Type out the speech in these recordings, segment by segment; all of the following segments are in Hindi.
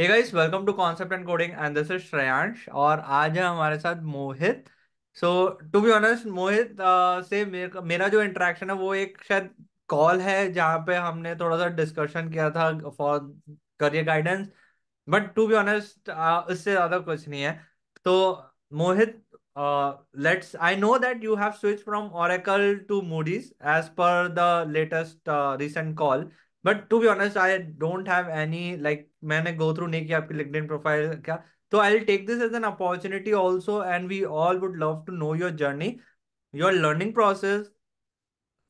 Hey guys welcome to concept and coding and this is Shreyansh और आज है हमारे साथ Mohit so to be honest Mohit uh, से मेर, मेरा जो इंटरेक्शन है वो एक शायद कॉल है जहाँ पे हमने थोड़ा सा डिस्कशन किया था for career guidance but to be honest इससे ज़्यादा कुछ नहीं है तो Mohit let's I know that you have switch from Oracle to Moody's as per the latest recent call but to be honest I don't have any like मैंने गो थ्रू नहीं किया आपकी लिंक्डइन प्रोफाइल क्या तो I will take this as an opportunity also and we all would love to know your journey your learning process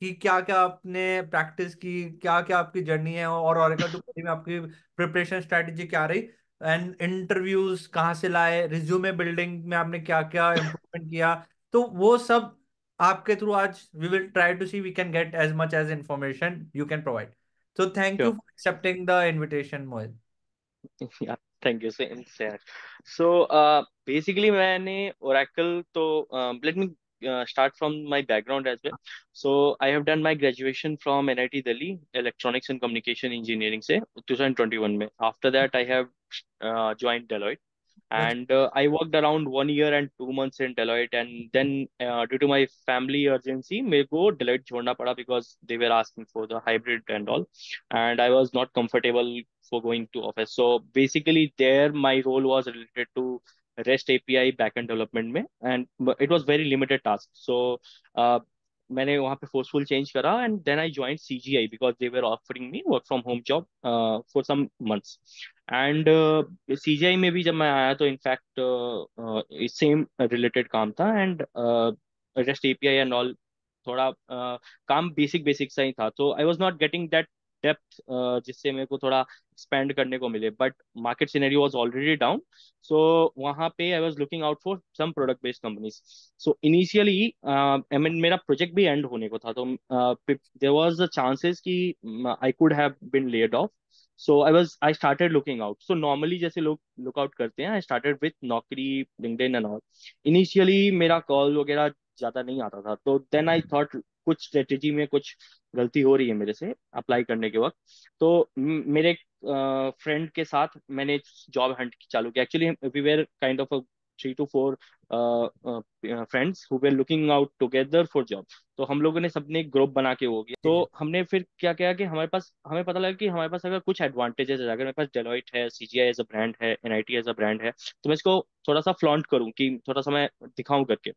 कि क्या क्या आपने प्रैक्टिस की क्या क्या आपकी जर्नी है और और में आपकी प्रिपरेशन स्ट्रेटेजी क्या रही एंड इंटरव्यूज कहाँ से लाए रिज्यूमे बिल्डिंग में आपने क्या क्या इम्प्रूवमेंट किया तो वो सब आपके थ्रू आज we will try to see we can get as much as information you can provide So thank sure. you for accepting the invitation, Mohit. Yeah, thank you, sir. So uh, basically, मैंने Oracle So, um, let me uh, start from my background as well. So I have done my graduation from NIT Delhi, Electronics and Communication Engineering, say 2021. After that, I have uh, joined Deloitte and uh, i worked around one year and two months in deloitte and then uh, due to my family urgency may go deloitte chhodna pada because they were asking for the hybrid and all and i was not comfortable for going to office so basically there my role was related to rest api backend development mein, and it was very limited task so uh, मैंने वहाँ पे forceful and then I joined CGI because they were offering me work from home job, work uh, for some months. For and C G I में भी जब मैं आया तो इनफैक्ट सेम रिलेटेड काम था एंड जस्ट ए पी आई एंड ऑल थोड़ा uh, काम बेसिक बेसिक सा ही था तो I was not getting that depth जिससे मेरे को थोड़ा एक्सपेंड करने को मिले but market scenery was already down so वहाँ पे I was looking out for some product based companies so initially I mean मेरा प्रोजेक्ट भी एंड होने को था तो देर वॉज अ चांसेस कि I could have been laid off so I was I started looking out so normally जैसे लोग लुकआउट करते हैं I started with Naukri and all initially मेरा कॉल वगैरह ज़्यादा नहीं आता था तो देन आई थॉट कुछ स्ट्रेटेजी में कुछ गलती हो रही है मेरे से अप्लाई करने के वक्त तो मेरे फ्रेंड uh, के साथ मैंने जॉब हंट चालू किया actually we were kind of three two four friends who were looking out together for job तो हम लोगों ने सबने एक ग्रुप बना के वो किया तो हमने फिर क्या किया कि हमारे पास हमें पता लगा कि हमारे पास अगर कुछ एडवांटेजेस है अगर मेरे पास डेलोइट है आई एज अ ब्रांड है N T as a brand है तो मैं इसको थोड़ा सा फ्लॉन्ट करूँ कि थोड़ा सा मैं दिखाऊं करके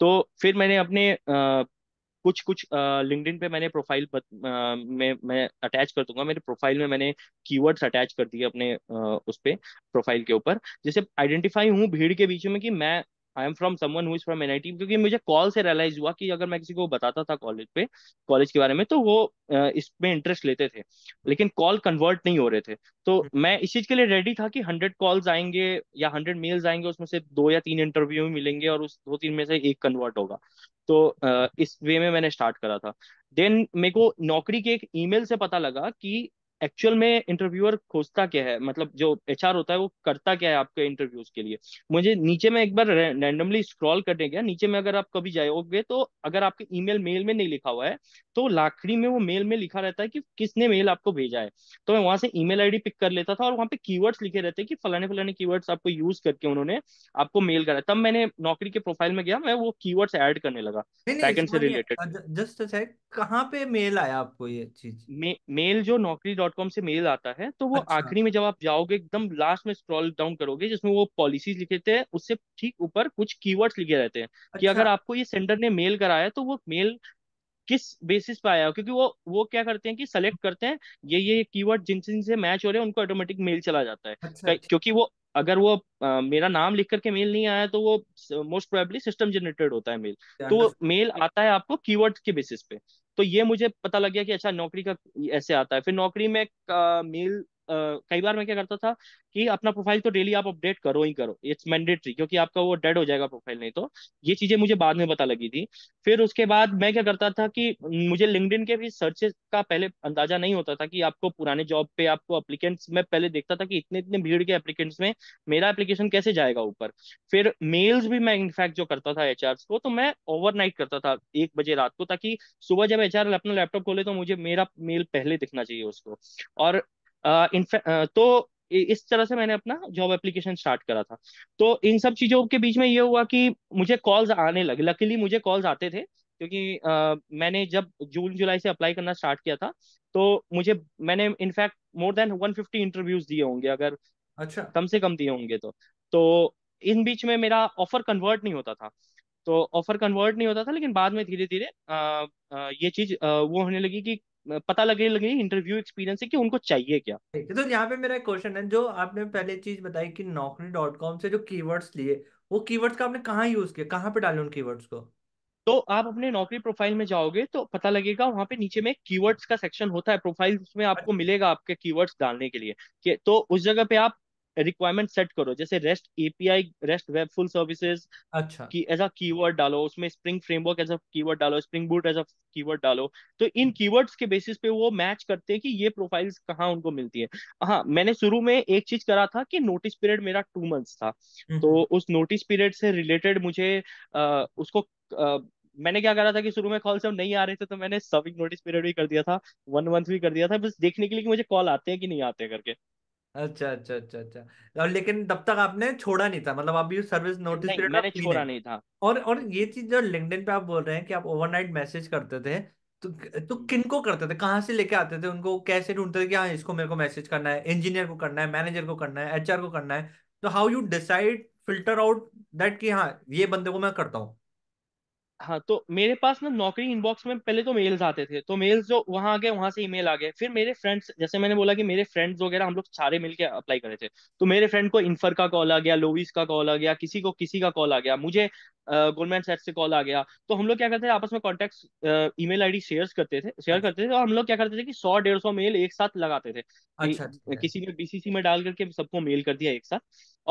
तो फिर मैंने अपने कुछ कुछ कुछ इन पे मैंने प्रोफाइल बत, मैं मैं अटैच कर दूंगा मेरे प्रोफाइल में मैंने कीवर्ड्स अटैच कर दिए अपने आ, उस पर प्रोफाइल के ऊपर जैसे आइडेंटिफाई हूँ भीड़ के बीच में कि मैं I am from someone who is from NIT क्योंकि मुझे कॉल से रियलाइज हुआ कि अगर मैं किसी को बताता था कॉलेज पे कॉलेज के बारे में तो वो इसमें इंटरेस्ट लेते थे लेकिन कॉल कन्वर्ट नहीं हो रहे थे तो हम्म। मैं इस चीज के लिए रेडी था कि हंड्रेड कॉल्स आएंगे या हंड्रेड मेल्स आएंगे उसमें से दो या तीन इंटरव्यू मिलेंगे और उस दो तीन में से एक कन्वर्ट होगा तो इस वे में मैंने स्टार्ट करा था देन मेरे को नौकरी के एक ईमेल से पता लगा कि एक्चुअल में इंटरव्यूअर खोजता क्या है मतलब जो एच होता है वो करता क्या है आपके इंटरव्यूज के लिए मुझे नीचे में एक बार रैंडमली स्क्रॉल करने गया नीचे में अगर आप कभी जाओगे तो अगर आपके ईमेल मेल में नहीं लिखा हुआ है तो लाखड़ी में वो मेल में लिखा रहता है कि किसने मेल आपको भेजा है तो मैं वहां से ईमेल आईडी पिक कर लेता था और वहां पे कीवर्ड्स लिखे रहते हैं कि फलाने फलाने कीवर्ड्स आपको यूज करके उन्होंने आपको मेल करा तब मैंने नौकरी के प्रोफाइल में गया मैं वो कीवर्ड्स ऐड करने लगा पैकेट से रिलेटेड जस्ट चेक पे मेल आया आपको ये चीज मेल जो नौकरी डॉट कॉम से मेल आता है तो वो अच्छा। आखिरी में जब आप जाओगे एकदम लास्ट में स्क्रॉल डाउन करोगे जिसमें वो पॉलिसीज लिखे थे उससे ठीक ऊपर कुछ कीवर्ड्स लिखे रहते हैं कि अच्छा। अगर आपको ये सेंडर ने मेल कराया तो वो मेल किस बेसिस पे आया हो क्योंकि वो वो क्या करते हैं कि सेलेक्ट करते हैं ये ये कीवर्ड जिन जिनसे मैच हो रहे हैं उनको ऑटोमेटिक मेल चला जाता है अच्छा, अच्छा, क्योंकि वो अगर वो आ, मेरा नाम लिख करके मेल नहीं आया तो वो मोस्ट प्रोबेबली सिस्टम जनरेटेड होता है मेल तो मेल आता है आपको कीवर्ड के बेसिस पे तो ये मुझे पता लग गया कि अच्छा नौकरी का ऐसे आता है फिर नौकरी में मेल कई बार मैं क्या करता था कि अपना प्रोफाइल तो डेली आप अपडेट करो ही करो इट्स मैंडेटरी क्योंकि आपका वो डेड हो जाएगा प्रोफाइल नहीं तो ये चीजें मुझे बाद में पता लगी थी फिर उसके बाद मैं क्या करता था कि मुझे लिंकडिन के भी सर्चेस का पहले अंदाजा नहीं होता था कि आपको पुराने जॉब पे आपको एप्लीकेंट्स में पहले देखता था कि इतने इतने भीड़ के एप्लीकेंट्स में मेरा एप्लीकेशन कैसे जाएगा ऊपर फिर मेल्स भी मैं इनफैक्ट जो करता था एच को तो मैं ओवरनाइट करता था एक बजे रात को ताकि सुबह जब एच अपना लैपटॉप खोले तो मुझे मेरा मेल पहले दिखना चाहिए उसको और तो इस तरह से मैंने अपना जॉब एप्लीकेशन स्टार्ट करा था तो इन सब चीजों के बीच में ये हुआ कि मुझे कॉल्स आने लगे लकीली मुझे कॉल्स आते थे क्योंकि आ, मैंने जब जून जुलाई से अप्लाई करना स्टार्ट किया था तो मुझे मैंने इनफैक्ट मोर देन 150 इंटरव्यूज दिए होंगे अगर अच्छा कम से कम दिए होंगे तो तो इन बीच में मेरा ऑफर कन्वर्ट नहीं होता था तो ऑफर कन्वर्ट नहीं होता था लेकिन बाद में धीरे धीरे ये चीज वो होने लगी कि पता लगे लगे इंटरव्यू एक्सपीरियंस है कि उनको चाहिए क्या तो यहाँ पे मेरा क्वेश्चन है जो आपने पहले चीज बताई कि नौकरी डॉट कॉम से जो कीवर्ड्स लिए वो कीवर्ड्स का आपने कहाँ यूज किया कहाँ पे डाले उन कीवर्ड्स को तो आप अपने नौकरी प्रोफाइल में जाओगे तो पता लगेगा वहां पे नीचे में कीवर्ड्स का सेक्शन होता है प्रोफाइल्स में आपको अच्छा। मिलेगा आपके कीवर्ड्स डालने के लिए कि तो उस जगह पे आप रिक्वायरमेंट सेट करो जैसे rest API rest web full services अच्छा की एज अ कीवर्ड डालो उसमें spring framework as a keyword डालो spring boot as a keyword डालो तो इन कीवर्ड्स हम्म। के बेसिस पे वो मैच करते हैं कि ये प्रोफाइल्स कहाँ उनको मिलती है हाँ मैंने शुरू में एक चीज करा था कि नोटिस पीरियड मेरा टू मंथ्स था हम्म, तो हम्म। उस नोटिस पीरियड से रिलेटेड मुझे आ, उसको आ, मैंने क्या करा था कि शुरू में कॉल सब नहीं आ रहे थे तो मैंने सर्विंग नोटिस पीरियड भी कर दिया था वन मंथ भी कर दिया था बस देखने के लिए कि मुझे कॉल आते हैं कि नहीं आते करके अच्छा अच्छा अच्छा अच्छा और लेकिन तब तक आपने छोड़ा नहीं था मतलब अभी सर्विस नोटिस नहीं पीरियड मैंने आप छोड़ा नहीं था और और ये चीज जो लिंक्डइन पे आप बोल रहे हैं कि आप ओवरनाइट मैसेज करते थे तो तो हम्म। किनको करते थे कहाँ से लेके आते थे उनको कैसे ढूंढते थे कि हाँ इसको मेरे को मैसेज करना है इंजीनियर को करना है मैनेजर को करना है एचआर को करना है तो how you decide filter out that कि हाँ ये बंदे को मैं करता हूँ हाँ तो मेरे पास ना नौकरी इनबॉक्स में पहले तो मेल्स आते थे तो मेल्स जो वहां आ गए वहां से ईमेल आ गए फिर मेरे फ्रेंड्स जैसे मैंने बोला कि मेरे फ्रेंड्स वगैरह हम लोग सारे मिलके अप्लाई करे थे तो मेरे फ्रेंड को इन्फर का कॉल आ गया लोविस का कॉल आ गया किसी को किसी का कॉल आ गया मुझे गवर्नमेंट सेट से कॉल आ गया तो हम लोग क्या करते थे आपस में कॉन्टैक्ट मेल आई शेयर करते थे शेयर अच्छा। करते थे और हम लोग क्या करते थे कि सौ डेढ़ सौ मेल एक साथ लगाते थे अच्छा, अच्छा, अच्छा। किसी ने बीसीसी में डाल करके सबको मेल कर दिया एक साथ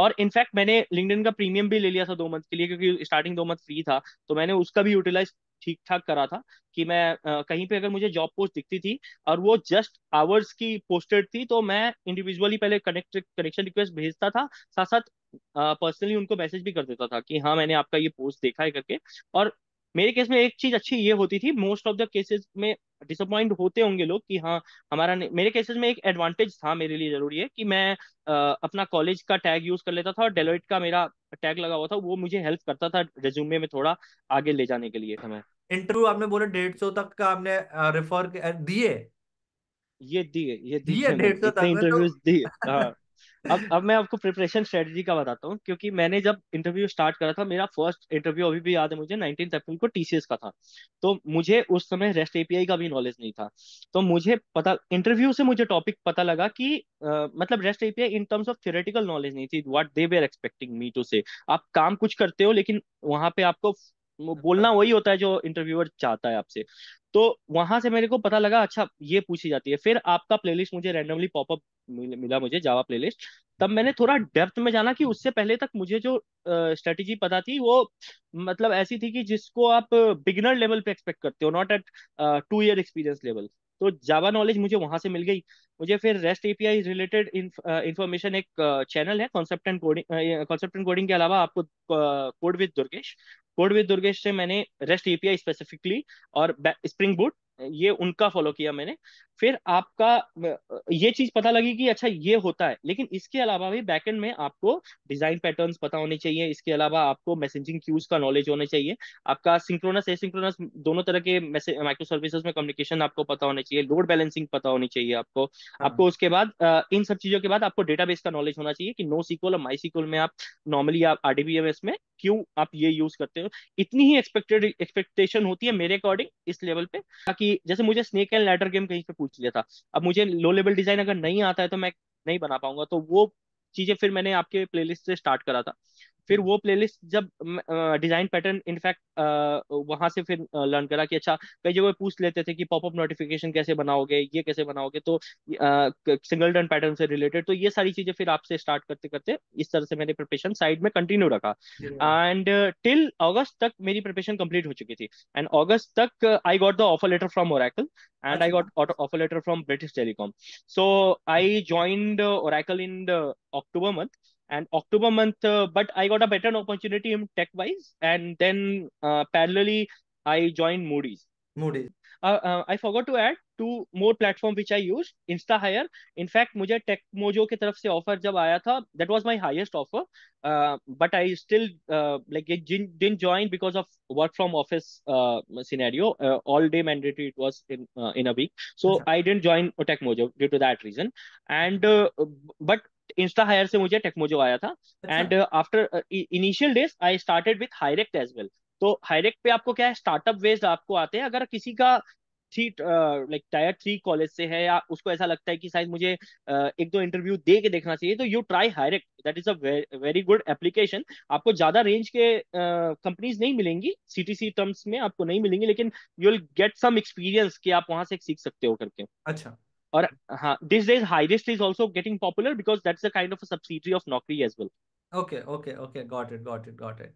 और इनफैक्ट मैंने लिंकडिन का प्रीमियम भी ले लिया था दो मंथ के लिए क्योंकि स्टार्टिंग दो मंथ फ्री था तो मैंने उसका भी यूटिलाइज ठीक ठाक करा था कि मैं कहीं पे अगर मुझे जॉब पोस्ट दिखती थी और वो जस्ट आवर्स की पोस्टेड थी तो मैं इंडिविजुअली पहले कनेक्ट कनेक्शन रिक्वेस्ट भेजता था साथ साथ पर्सनली उनको मैसेज भी कर देता था कि हाँ मैंने आपका ये पोस्ट देखा है करके और मेरे केस में एक चीज अच्छी ये होती थी मोस्ट ऑफ द केसेस में डिसअपॉइंट होते होंगे लोग कि हाँ हमारा मेरे केसेस में एक एडवांटेज था मेरे लिए जरूरी है कि मैं आ, अपना कॉलेज का टैग यूज कर लेता था और डेलोइट का मेरा टैग लगा हुआ था वो मुझे हेल्प करता था रेज्यूमे में थोड़ा आगे ले जाने के लिए हमें इंटरव्यू आपने बोले डेढ़ सौ तक का आपने रेफर दिए ये दिए ये दिए डेढ़ सौ तक इंटरव्यूज तो दिए हाँ अब अब मैं आपको प्रिपरेशन स्ट्रेटजी का बताता हूँ क्योंकि मैंने जब इंटरव्यू स्टार्ट करा था मेरा फर्स्ट इंटरव्यू अभी भी याद है मुझे नाइनटीन अप्रैल को टीसीएस का था तो मुझे उस समय रेस्ट एपीआई का भी नॉलेज नहीं था तो मुझे पता इंटरव्यू से मुझे टॉपिक पता लगा कि आ, मतलब rest API in terms of theoretical knowledge नहीं थी what they were expecting me to say आप काम कुछ करते हो लेकिन वहां पे आपको बोलना अच्छा। वही होता है जो इंटरव्यूअर चाहता है आपसे तो वहां से मेरे को पता लगा अच्छा ये पूछी जाती है फिर आपका प्लेलिस्ट मुझे रैंडमली पॉपअप मिला मुझे जावा प्लेलिस्ट तब मैंने थोड़ा डेप्थ में जाना कि उससे पहले तक मुझे जो स्ट्रेटेजी पता थी वो मतलब ऐसी थी कि जिसको आप बिगिनर लेवल पे एक्सपेक्ट करते हो not at two year experience level तो जावा नॉलेज मुझे वहां से मिल गई मुझे फिर रेस्ट एपीआई रिलेटेड इन्फॉर्मेशन एक चैनल है concept and coding concept and coding के अलावा आपको code with Durgesh code with Durgesh से मैंने रेस्ट एपीआई स्पेसिफिकली और स्प्रिंग बूट ये उनका फॉलो किया मैंने फिर आपका ये चीज पता लगी कि अच्छा ये होता है लेकिन इसके अलावा भी बैकएंड में आपको डिजाइन पैटर्न्स पता होने चाहिए इसके अलावा आपको मैसेजिंग क्यूज का नॉलेज होना चाहिए आपका सिंक्रोनस एसिंक्रोनस दोनों तरह के माइक्रो सर्विसेज में कम्युनिकेशन आपको पता होना चाहिए लोड बैलेंसिंग पता होनी चाहिए आपको हाँ। आपको उसके बाद इन सब चीजों के बाद आपको डेटा का नॉलेज होना चाहिए कि नो सीक्वल और माई सीक्वल में आप नॉर्मली आप आरडीबीएमएस में क्यों आप ये यूज करते हो इतनी ही एक्सपेक्टेड एक्सपेक्टेशन होती है मेरे अकॉर्डिंग इस लेवल पे ताकि जैसे मुझे स्नेक एंड लैडर गेम कहीं से पूछ लिया था अब मुझे लो लेवल डिजाइन अगर नहीं आता है तो मैं नहीं बना पाऊंगा तो वो चीजें फिर मैंने आपके प्लेलिस्ट से स्टार्ट करा था फिर वो प्लेलिस्ट जब डिजाइन पैटर्न इनफैक्ट वहां से फिर लर्न करा कि अच्छा कई जगह पूछ लेते थे कि पॉपअप नोटिफिकेशन कैसे बनाओगे ये कैसे बनाओगे तो सिंगल टर्न पैटर्न से रिलेटेड तो ये सारी चीजें फिर आपसे स्टार्ट करते करते इस तरह से मैंने प्रिपरेशन साइड में कंटिन्यू रखा एंड टिल अगस्त तक मेरी प्रिपरेशन कंप्लीट हो चुकी थी एंड अगस्त तक I got the offer letter from Oracle and I got offer letter from British Telecom so I join Oracle in in the and October month, uh, but I got a better opportunity in tech wise. And then uh, parallelly, I joined Moody's. Moody's. Uh, uh I forgot to add two more platform which I used, Insta Hire. In fact, मुझे Tech Mojo की तरफ से offer जब आया था, that was my highest offer. Uh, but I still uh, like didn't, didn't join because of work from office scenario. all day mandatory it was in in a week, so okay. I didn't join Tech Mojo due to that reason. And but Instahyre से मुझे टेक्मोजो आया था and after initial days I started with Hirect as well तो हाईरेक्ट पे आपको क्या है स्टार्टअप वेस्ड आपको आते हैं अगर किसी का three like tier three college से है या उसको ऐसा लगता है कि शायद मुझे uh, एक दो इंटरव्यू दे के देखना चाहिए तो you try Hirect that is a very good application आपको ज्यादा रेंज के कंपनीज uh, नहीं मिलेंगी सीटीसी टर्म्स में आपको नहीं मिलेंगी लेकिन you will get some experience कि आप वहां से सीख सकते हो करके अच्छा और uh, these days hirist is also getting popular because that's the kind of a subsidiary of naukri as well okay okay okay got it got it got it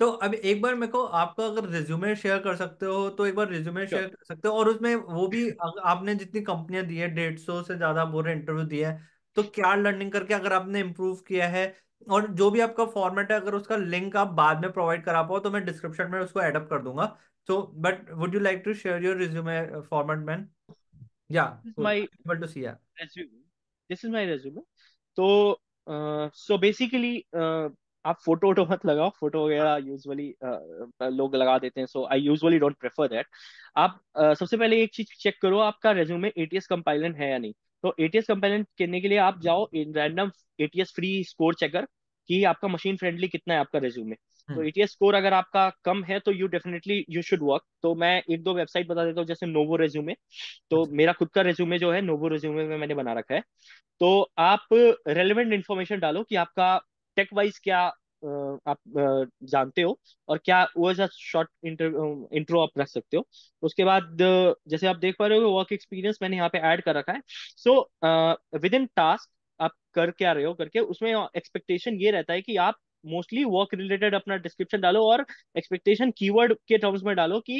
तो अब एक बार मेरे को आपका अगर रिज्यूमे शेयर कर सकते हो तो एक बार रिज्यूमे sure. शेयर कर सकते हो और उसमें वो भी आपने जितनी कंपनियां दी है डेढ़ सौ से ज्यादा बोरे इंटरव्यू दिए हैं तो क्या लर्निंग करके अगर आपने इम्प्रूव किया है और जो भी आपका फॉर्मेट है अगर उसका लिंक आप बाद में प्रोवाइड करा पाओ तो मैं डिस्क्रिप्शन में उसको एडअप कर दूंगा so but would you like to share your resume format man तो सो बेसिकली आप फोटो वोटो मत लगाओ फोटो वगैरह यूजुअली लोग लगा देते हैं so I usually don't prefer that आप सबसे पहले एक चीज चेक करो आपका रेज्यूमे एटीएस कंपाइलन है या नहीं तो एटीएस कंपाइलन करने के लिए आप जाओ in random ATS free score checker कि आपका मशीन फ्रेंडली कितना है आपका रेज्यूमे तो एटीएस हम्म। स्कोर अगर आपका कम है तो you definitely you should work तो मैं एक दो वेबसाइट बता देता हूँ जैसे नोवो रेज्यूमे तो अच्छा। मेरा खुद का रेज्यूमे जो है नोवो रेज्यूमे में मैंने बना रखा है तो आप रेलिवेंट इन्फॉर्मेशन डालो कि आपका टेक वाइज क्या आप जानते हो और क्या वो एज शॉर्ट इंट्रो आप रख सकते हो उसके बाद जैसे आप देख पा रहे हो वर्क एक्सपीरियंस मैंने यहाँ पे ऐड कर रखा है सो विद इन टास्क आप कर क्या रहे हो करके उसमें एक्सपेक्टेशन ये रहता है कि आप मोस्टली वर्क रिलेटेड अपना डिस्क्रिप्शन डालो और एक्सपेक्टेशन कीवर्ड के टर्म्स में डालो कि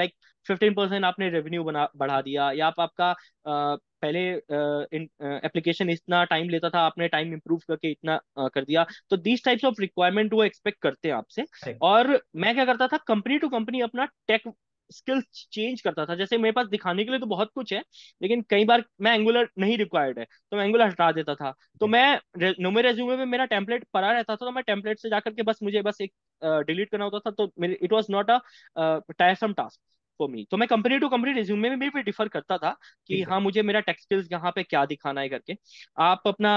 लाइक फिफ्टीन परसेंट आपने रेवेन्यू बना बढ़ा दिया या आप आपका uh, पहले एप्लीकेशन uh, इतना टाइम लेता था आपने टाइम इंप्रूव करके इतना uh, कर दिया तो दीज टाइप्स ऑफ रिक्वायरमेंट वो एक्सपेक्ट करते हैं आपसे और मैं क्या करता था कंपनी टू कंपनी अपना टेक स्किल्स चेंज करता था जैसे मेरे पास दिखाने के लिए तो बहुत कुछ है लेकिन कई बार मैं एंगुलर नहीं रिक्वायर्ड है तो मैं एंगुलर हटा देता था तो मैं नोमे रेज्यूमे में मेरा टेम्पलेट पड़ा रहता था तो मैं टेम्पलेट से जाकर के बस मुझे बस एक डिलीट करना होता था तो it was not a tiresome task for me तो मैं कंपनी टू कंपनी रिज्यूमे में भी डिफर करता था कि हाँ मुझे मेरा टेक्सटाइल्स यहाँ पे क्या दिखाना है करके आप अपना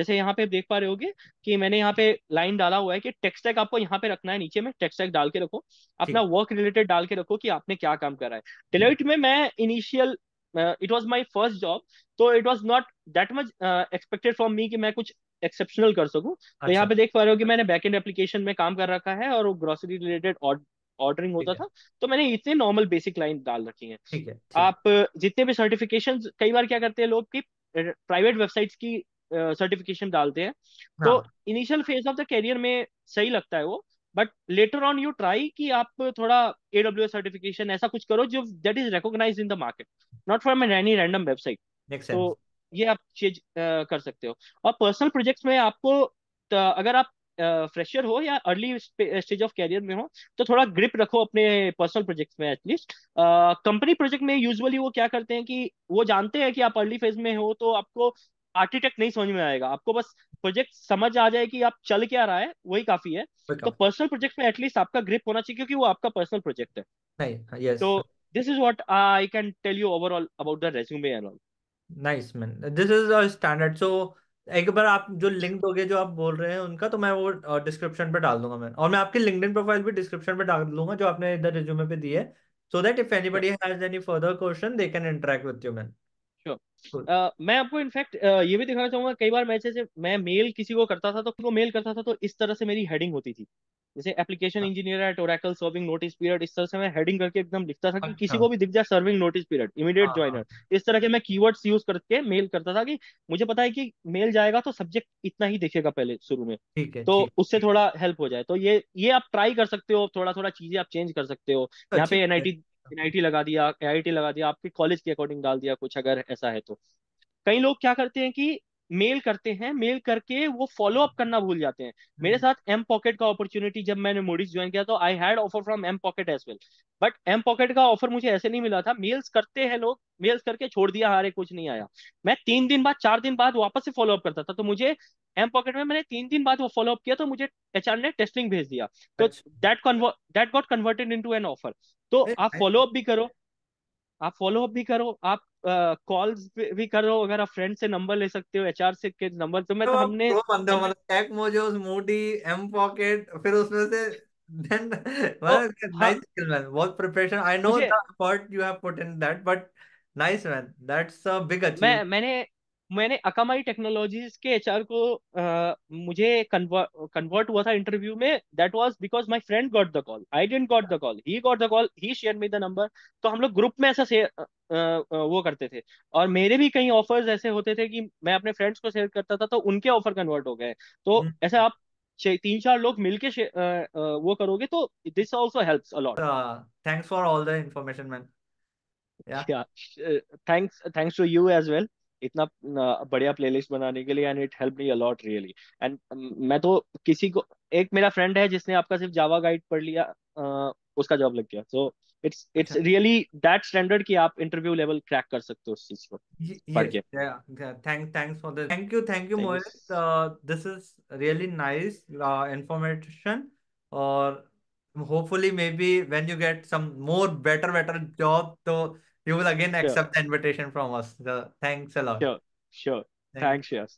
जैसे यहाँ पे देख पा रहे होगे कि मैंने यहाँ पे लाइन डाला हुआ है कि टेक्सटैग आपको यहाँ पे रखना है नीचे में टेक्सटैग डाल के रखो अपना वर्क रिलेटेड डाल के रखो कि आपने क्या काम करा है डिलेट में मैं initial it was my first job तो it was not that much expected from me कि मैं कुछ एक्सेप्शनल कर सकूं अच्छा। तो यहाँ अच्छा। पे देख पा रहे हो कि मैंने बैक एंड एप्लीकेशन में काम कर रखा है और वो ग्रोसरी रिलेटेड ऑर्डरिंग होता था तो मैंने इतने नॉर्मल बेसिक लाइन डाल रखी है ठीक है ठीक आप जितने भी सर्टिफिकेशन कई बार क्या करते हैं लोग की प्राइवेट वेबसाइट्स की सर्टिफिकेशन डालते हैं तो initial phase of the career में सही लगता है वो but later on you try कि आप थोड़ा ए सर्टिफिकेशन ऐसा कुछ करो जो that is recognize in the market not for my any random website तो ये आप चीज कर सकते हो और पर्सनल प्रोजेक्ट्स में आपको अगर आप फ्रेशर हो या अर्ली स्टेज ऑफ कैरियर में हो तो थोड़ा ग्रिप रखो अपने पर्सनल प्रोजेक्ट में एटलीस्ट कंपनी प्रोजेक्ट में यूजुअली वो क्या करते हैं कि वो जानते हैं कि आप अर्ली फेज में हो तो आपको आर्किटेक्ट नहीं समझ में आएगा आपको बस प्रोजेक्ट समझ आ जाए कि आप चल क्या रहा है वही काफी है तो पर्सनल प्रोजेक्ट में एटलीस्ट आपका ग्रिप होना चाहिए क्योंकि वो आपका पर्सनल प्रोजेक्ट है हाँ, तो this is what I can tell you overall about the resume and all nice man this is all standard so एक बार आप जो लिंक दोगे जो आप बोल रहे हैं उनका तो मैं वो डिस्क्रिप्शन पे डाल दूंगा मैं और मैं आपकी लिंक प्रोफाइल भी डिस्क्रिप्शन पे डाल दूंगा जो आपने इधर रिज्यूमे पे दी है so that if anybody has any further question they can interact with you man Uh, मैं आपको इनफैक्ट uh, ये भी दिखाना चाहूंगा कई बार मैं मैं मेल किसी को करता था तो को मेल करता था तो इस तरह से मेरी हेडिंग होती थी जैसे application engineer at Oracle serving notice period इस तरह से मैं हेडिंग करके एकदम लिखता था कि अच्छा। किसी को भी दिख जाए serving notice period immediate joiner इस तरह के मैं कीवर्ड्स यूज करके मेल करता था कि मुझे पता है कि मेल जाएगा तो सब्जेक्ट इतना ही दिखेगा पहले शुरू में ठीक है, तो उससे थोड़ा हेल्प हो जाए तो ये ये आप ट्राई कर सकते हो थोड़ा थोड़ा चीजें आप चेंज कर सकते हो यहाँ अच्छा, पे एनआईटी एनआईटी लगा दिया एआईटी लगा दिया आपके कॉलेज के अकॉर्डिंग डाल दिया कुछ अगर ऐसा है तो कई लोग क्या करते हैं कि मेल करते हैं मेल करके वो फॉलो अप करना भूल जाते हैं मेरे हम्म। साथ एम पॉकेट का अपॉर्चुनिटी जब मैंने मोडीज ज्वाइन किया तो I had offer from M pocket as well but M pocket का ऑफर मुझे ऐसे नहीं मिला था मेल्स करते हैं लोग मेल्स करके छोड़ दिया हारे कुछ नहीं आया मैं तीन दिन बाद चार दिन बाद वापस से फॉलो अप करता था तो मुझे एम पॉकेट में मैंने तीन दिन बाद वो फॉलो अप किया तो मुझे एच ने टेस्टिंग भेज दिया तो that convert that got converted in an offer तो आप फॉलो अप भी करो आप फॉलो अप भी करो आप कॉल्स भी करो अगर आप फ्रेंड से नंबर ले सकते हो एचआर से के नंबर तो मैं तो, तो हमने वो बंदा मतलब tech mojos Moody M pocket फिर उसमें से then well, oh, nice skill man what preparation I know the effort you have put in that but nice man that's a big achievement मैं मैंने मैंने अकामाई टेक्नोलॉजीज के एचआर को आ, मुझे कन्वर्ट हुआ था इंटरव्यू में that was because my friend got the call I didn't got the call he got the call he share me the number तो हम लोग ग्रुप में ऐसा से वो करते थे और मेरे भी कई ऑफर्स ऐसे होते थे कि मैं अपने फ्रेंड्स को शेयर करता था तो उनके ऑफर कन्वर्ट हो गए तो हम्म। ऐसा आप तीन चार लोग मिलके वो करोगे तो this also helps a lot thanks for all the information man yeah, thanks Uh, thanks thanks to इतना बढ़िया प्लेलिस्ट बनाने के लिए and it help me a lot really and मैं तो किसी को एक मेरा फ्रेंड है जिसने आपका सिर्फ जावा गाइड पढ़ लिया uh, उसका जॉब लग गया so it's it's really that standard कि आप इंटरव्यू लेवल क्रैक कर सकते हो उस चीज को पढ़ के thank thanks for this thank you thank you Mohit this is really nice information और hopefully may be when you get some more better better job तो you will again accept the invitation from us. So, thanks a lot. Sure, sure. Thanks, thanks yes.